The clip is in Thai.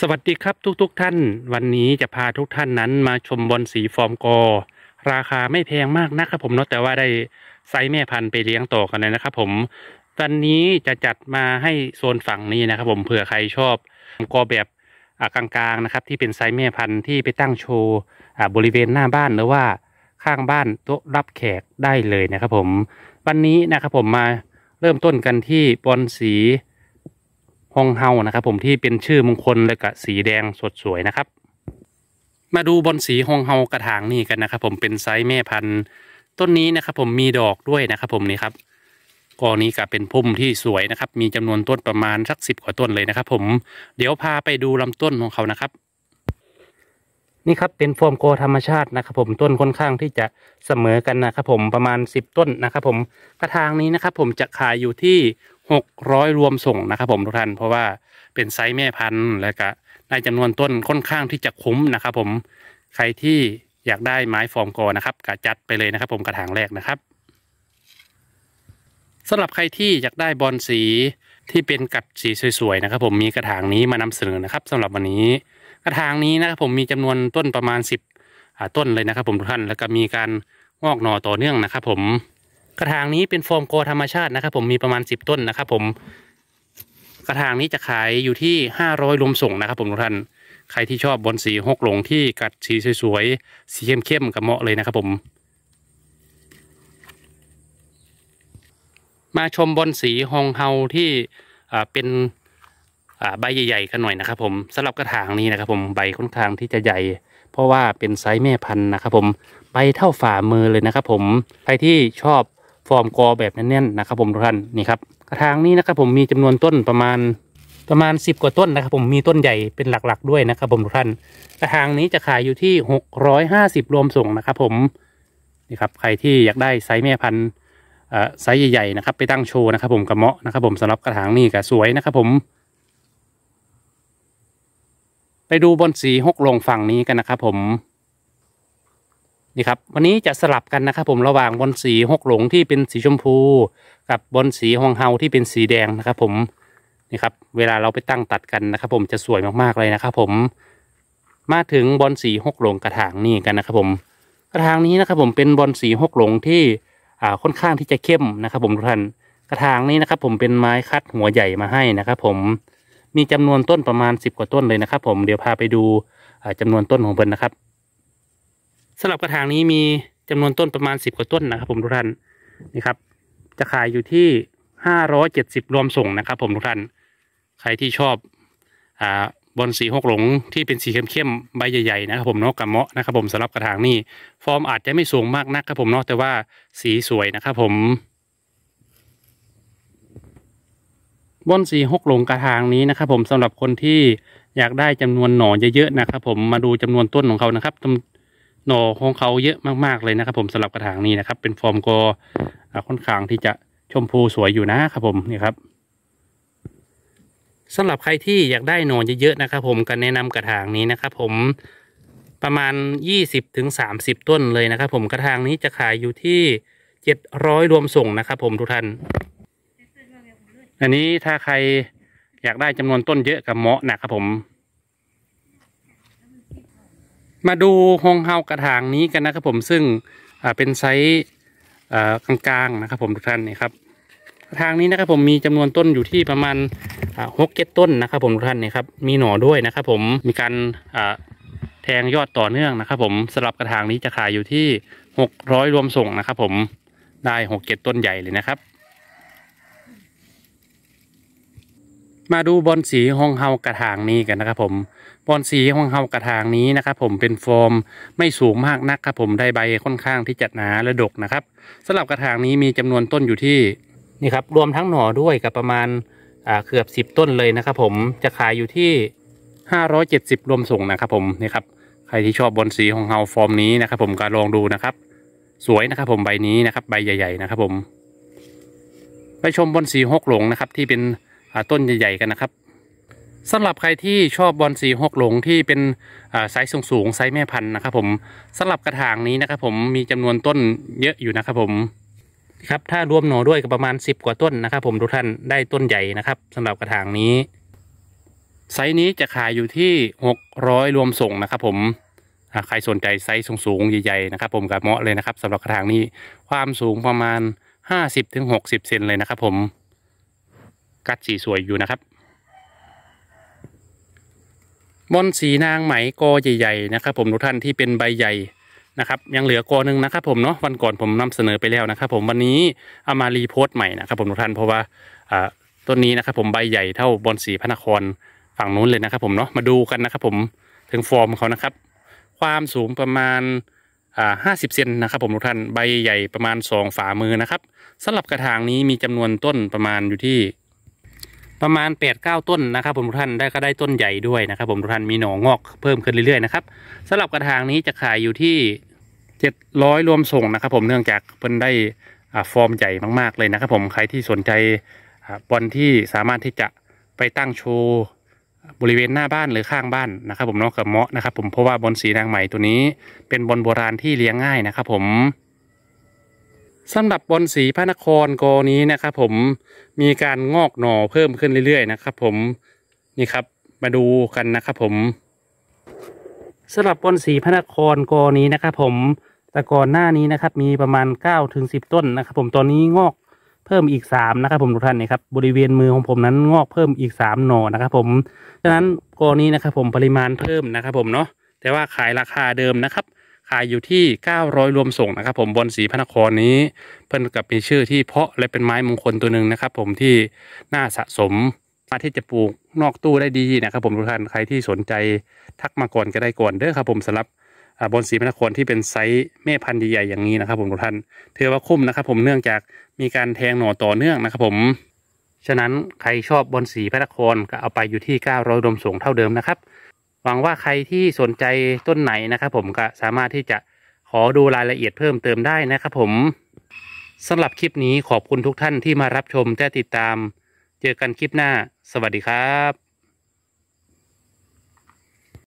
สวัสดีครับทุกๆทท่าน วันนี้จะพาทุกท่านนั้นมาชมบอลสีฟอร์มกอราคาไม่แพงมากนะครับผมเนาะแต่ว่าได้ไซส์แม่พันธุ์ไปเลี้ยงต่อกันเลยนะครับผมวันนี้จะจัดมาให้โซนฝั่งนี้นะครับผมเผื่อใครชอบกอแบบกลางๆนะครับ ที่เป็นไซส์แม่พันธุ์ที่ไปตั้งโชว์บริเวณหน้าบ้านหรือว่าข้างบ้านโต๊ะรับแขกได้เลยนะครับผมวันนี้นะครับผมมาเริ่มต้นกันที่บอลสีห้องเฮานะครับผมที่เป็นชื่อมงคลและก็สีแดงสดสวยนะครับ มาดูบอลสีห้องเฮากระถางนี่กันนะครับผมเป็นไซส์แม่พันธุ์ต้นนี้นะครับผมมีดอกด้วยนะครับผมนี่ครับ กอนี้ก็เป็นพุ่มที่สวยนะครับ มีจำนวนต้นประมาณสักสิบกว่าต้นเลยนะครับผม เดี๋ยวพาไปดูลำต้นของเขานะครับ นี่ครับเป็นฟอร์มโกธรรมชาตินะครับ ผมต้นค่อนข้างที่จะเสมอกันนะครับผมประมาณสิบต้นนะครับ ผมกระถางนี้นะครับ ผมจะขายอยู่ที่600รวมส่งนะครับผมทุกท่านเพราะว่าเป็นไซส์แม่พันธุ์และก็ได้จำนวนต้นค่อนข้างที่จะคุ้มนะครับผมใครที่อยากได้ไม้ฟอร์มกอนะครับกะจัดไปเลยนะครับ ผมกระถางแรกนะครับสำหรับใครที่อยากได้บอลสีที่เป็นกับสีสวยๆนะครับ ผมมีกระถางนี้มานำเสนอนะครับ สำหรับวันนี้กระถางนี้นะครับผมมีจำนวนต้นประมาณ 10ต้นเลยนะครับ ผมทุกท่านแล้วก็มีการงอกหน่อต่อเนื่องนะครับ ผมกระถางนี้เป็นฟอร์มโกธรรมชาตินะครับ ผมมีประมาณสิบต้นนะครับ ผม กระถางนี้จะขายอยู่ที่ห้าร้อยลวมส่งนะครับ ผมทุกท่านใครที่ชอบบอลสีหกหลงที่กัดสีสวยๆสีเข้มๆกับเหมาะเลยนะครับ ผม มาชมบอลสีฮองเฮาที่เป็นใบใหญ่ๆกันหน่อยนะครับ ผมสำหรับกระถางนี้นะครับ ผมใบค่อนข้างที่จะใหญ่ เพราะว่าเป็นไซส์แม่พันธุ์นะครับ ผมใบเท่าฝ่ามือเลยนะครับ ผมใครที่ชอบฟอร์มกอแบบแน่นๆนะครับ ผมทุกท่านนี่ครับกระถางนี้นะครับ ผมมีจำนวนต้นประมาณประมาณ10กว่าต้นนะครับผมมีต้นใหญ่เป็นหลัก ๆด้วยนะครับผมทุกท่าน กระถางนี้จะขายอยู่ที่650รวมส่งนะครับ ผมนี่ครับใครที่อยากได้ไซส์แม่พันธุ์ไซส์ใหญ่ๆนะครับไปตั้งโชว์นะครับ ผมกับเมาะนะครับ ผมสำหรับกระถางนี้ก็สวยนะครับผม ไปดูบนสีหกลงฝั่งนี้กันนะครับ ผมนี่ครับวันนี้จะสลับกันนะครับผมระหว่างบอลสีหกหลงที่เป็นสีชมพู กับบอลสีฮองเฮาที่เป็นสีแดงนะครับ ผมนี่ครับเวลาเราไปตั้งตัดกันนะครับ ผมจะสวยมากๆเลยนะครับ ผม มาถึงบอลสีหกหลงกระถางนี่กันนะครับ ผม กระถางนี้นะครับ ผมเป็นบอลสีหกหลงที่อ่าค่อนข้างที่จะเข้มนะครับ ผมทุกท่านกระถางนี้นะครับผมเป็นไม้คัดหัวใหญ่มาให้นะครับ ผมมีจำนวนต้นประมาณ 10กว่าต้นเลยนะครับ ผมเดี๋ยวพาไปดูจำนวนต้นของเพิ่นนะครับสำหรับกระถางนี้มีจำนวนต้นประมาณสิบกว่าต้นนะครับ ผมทุกท่านนี่ครับ จะขายอยู่ที่ห้าร้อยเจ็ดสิบรวมส่งนะครับ ผมทุกท่าน ใครที่ชอบอ่าบอลสีหกหลงที่เป็นสีเข้มๆใบใหญ่ๆนะครับ ผมเนาะกระเมาะนะครับ ผมสำหรับกระถางนี้ ฟอร์มอาจจะไม่สูงมากนักครับ ผมเนาะแต่ว่าสีสวยนะครับ ผมบอลสีหกหลงกระถางนี้นะครับ ผมสำหรับคนที่อยากได้จำนวนหน่อเยอะๆนะครับ ผมมาดูจำนวนต้นของเขานะครับหน่อของเขาเยอะมาก ๆ เลยนะครับผมสำหรับกระถางนี้นะครับ เป็นฟอร์มกอค่อนข้างที่จะ ชมพูสวยอยู่นะครับผมนี่ครับสำหรับใครที่อยากได้หนอเยอะๆนะครับผมก็แนะนำกระถางนี้นะครับผมประมาณ20-30ถึงต้นเลยนะครับผมกระถางนี้จะขายอยู่ที่ 700รวมส่งนะครับผมทุกท่าน อันนี้ถ้าใครอยากได้จำนวนต้นเยอะกับเหมาะนะครับผมมาดูฮงเฮากระถางนี้กันนะครับผมซึ่งเป็นไซส์กลางๆ นะครับผมทุกท่านนี่ครับกระถางนี้นะครับผมมีจำนวนต้นอยู่ที่ประมาณหกเจ็ดต้นนะครับ ผมทุกท่านนี่ครับมีหน่อด้วยนะครับผมมีการแทงยอดต่อเนื่องนะครับผมสรับกระถางนี้จะขายอยู่ที่หกร้อยรวมส่งนะครับผมได้หกเจ็ดต้นใหญ่เลยนะครับมาดูบอลสีห้องเฮากระถางนี้กันนะครับ ผม บอลสีห้องเฮากระถางนี้นะครับ ผมเป็นฟอร์มไม่สูงมากนักครับผมได้ใบค่อนข้างที่จัดหนาและดกนะครับสำหรับกระถางนี้มีจำนวนต้นอยู่ที่นี่ครับรวมทั้งหน่อด้วยกับประมาณเกือบ10ต้นเลยนะครับ ผมจะขายอยู่ที่570รวมส่งนะครับ ผมนี่ครับใครที่ชอบบอลสี ของเฮาฟอร์มนี้นะครับ ผมก็ลองดูนะครับ สวยนะครับ ผมใบนี้นะครับใบใหญ่ ๆ นะครับ ผม ไปชมบอลสีหกหลงนะครับ ที่เป็นต้นใหญ่ๆกันนะครับสำหรับใครที่ชอบบอลสีหกหลงที่เป็นไซส์สูงๆไซส์แม่พันธุ์นะครับผมสำหรับกระถางนี้นะครับผมมี จำนวนต้นเยอะอยู่นะครับผม ครับถ้ารวมหนอด้วยก็ประมาณ 10 กว่าต้นนะครับผมทุกท่านได้ต้นใหญ่นะครับ สำหรับกระถางนี้ ไซส์นี้จะขายอยู่ที่ 600รวมส่งนะครับผมใครสนใจไซส์สูงๆใหญ่ๆนะครับ ผมกับเหมาะเลยนะครับ สำหรับกระถางนี้ความสูงประมาณ50-60เซนเลยนะครับ ผมกัดสีสวยอยู่นะครับ บอนสีนางไหมกอใหญ่ ๆ นะครับผมทุกท่านที่เป็นใบใหญ่นะครับ ยังเหลือกอหนึ่งนะครับผมเนาะวันก่อนผมนำเสนอไปแล้วนะครับผมวันนี้เอามารีโพสต์ใหม่นะครับผมทุกท่านเพราะว่าต้นนี้นะครับผมใบใหญ่เท่าบอนสีพระนครฝั่งนู้นเลยนะครับผมเนาะมาดูกันนะครับผมถึงฟอร์มเขานะครับ ความสูงประมาณห้าสิบเซนนะครับ ผมทุกท่านใบใหญ่ประมาณสองฝ่ามือนะครับสำหรับกระถางนี้มีจำนวนต้นประมาณอยู่ที่ประมาณ8ปดเต้นนะครับผมทุกท่านได้ก็ได้ต้นใหญ่ด้วยนะครับ ผมทุกท่านมีหน่องอก เพิ่มขึ้นเรื่อยๆนะครับสำหรับกระถางนี้จะขายอยู่ที่700รวมส่งนะครับ ผมเนื่องจากเพิ่นได้ฟอร์มใหญ่มากๆเลยนะครับ ผมใครที่สนใจบอลที่สามารถที่จะไปตั้งโชว์บริเวณหน้าบ้านหรือข้างบ้านนะครับ ผมเนาะกับเมาะนะครับ ผมเพราะว่าบอลสีนางใหม่ตัวนี้เป็นบอลโบราณที่เลี้ยงง่ายนะครับ ผมสำหรับบนสีพระนครโกนี้นะครับผมมีการงอกหน่อเพิ่มขึ้นเรื่อยๆนะครับ ผมนี่ครับมาดูกันนะครับผม สำหรับบนสีพระนครโกนี้นะครับผมแต่ก่อนหน้านี้นะครับมีประมาณ9ถึง10ต้นนะครับผมตอนนี้งอกเพิ่มอีก3นะครับ ผมทุกท่านนะครับบริเวณมือของผมนั้นงอกเพิ่มอีก3หน่อนะครับผมดังนั้นโกนี้นะครับผมปริมาณเพิ่มนะครับผมเนาะแต่ว่าขายราคาเดิมนะครับขายอยู่ที่ 900 รวมส่งนะครับ ผมบนสีพระนครนี้เพิ่นกับมีชื่อที่เพาะและเป็นไม้มงคลตัวหนึ่งนะครับ ผมที่น่าสะสมมาที่จะปลูกนอกตู้ได้ดีนะครับ ผมทุกท่านใครที่สนใจทักมาก่อนก็ได้ก่อนเด้อครับ ผมสำหรับบนสีพระนครที่เป็นไซส์แม่พันธุ์ใหญ่ๆอย่างนี้นะครับ ผมทุกท่านถือว่าคุ้มนะครับ ผมเนื่องจากมีการแทงหน่อต่อเนื่องนะครับ ผม ฉะนั้นใครชอบบนสีพระนครก็เอาไปอยู่ที่ 900 รวมส่ง เท่าเดิมนะครับหวังว่าใครที่สนใจต้นไหนนะครับผมก็สามารถที่จะขอดูรายละเอียดเพิ่มเติมได้นะครับผมสำหรับคลิปนี้ขอบคุณทุกท่านที่มารับชมและติดตามเจอกันคลิปหน้า สวัสดีครับ